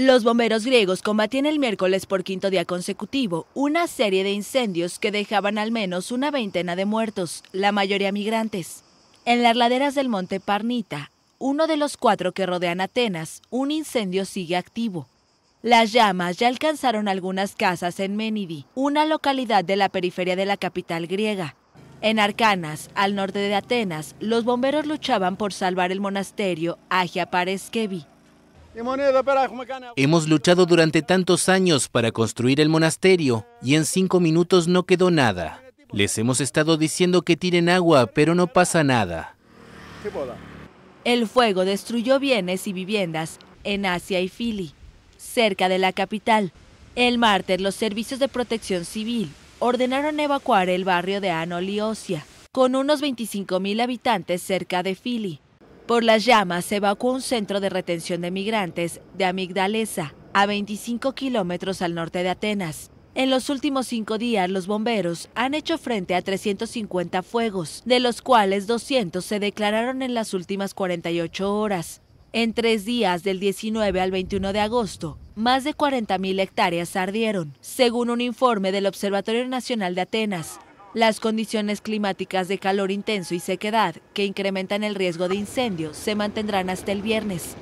Los bomberos griegos combatían el miércoles por quinto día consecutivo una serie de incendios que dejaban al menos una veintena de muertos, la mayoría migrantes. En las laderas del monte Parnita, uno de los cuatro que rodean Atenas, un incendio sigue activo. Las llamas ya alcanzaron algunas casas en Menidi, una localidad de la periferia de la capital griega. En Arcanas, al norte de Atenas, los bomberos luchaban por salvar el monasterio Agia Pareskevi, Hemos luchado durante tantos años para construir el monasterio y en cinco minutos no quedó nada. Les hemos estado diciendo que tiren agua, pero no pasa nada. El fuego destruyó bienes y viviendas en Asia y Fili, cerca de la capital. El martes, los servicios de protección civil ordenaron evacuar el barrio de Anoliosia, con unos 25.000 habitantes cerca de Fili. Por las llamas se evacuó un centro de retención de migrantes de Amigdalesa, a 25 kilómetros al norte de Atenas. En los últimos cinco días, los bomberos han hecho frente a 350 fuegos, de los cuales 200 se declararon en las últimas 48 horas. En tres días, del 19 al 21 de agosto, más de 40.000 hectáreas ardieron, según un informe del Observatorio Nacional de Atenas, las condiciones climáticas de calor intenso y sequedad, que incrementan el riesgo de incendio, se mantendrán hasta el viernes.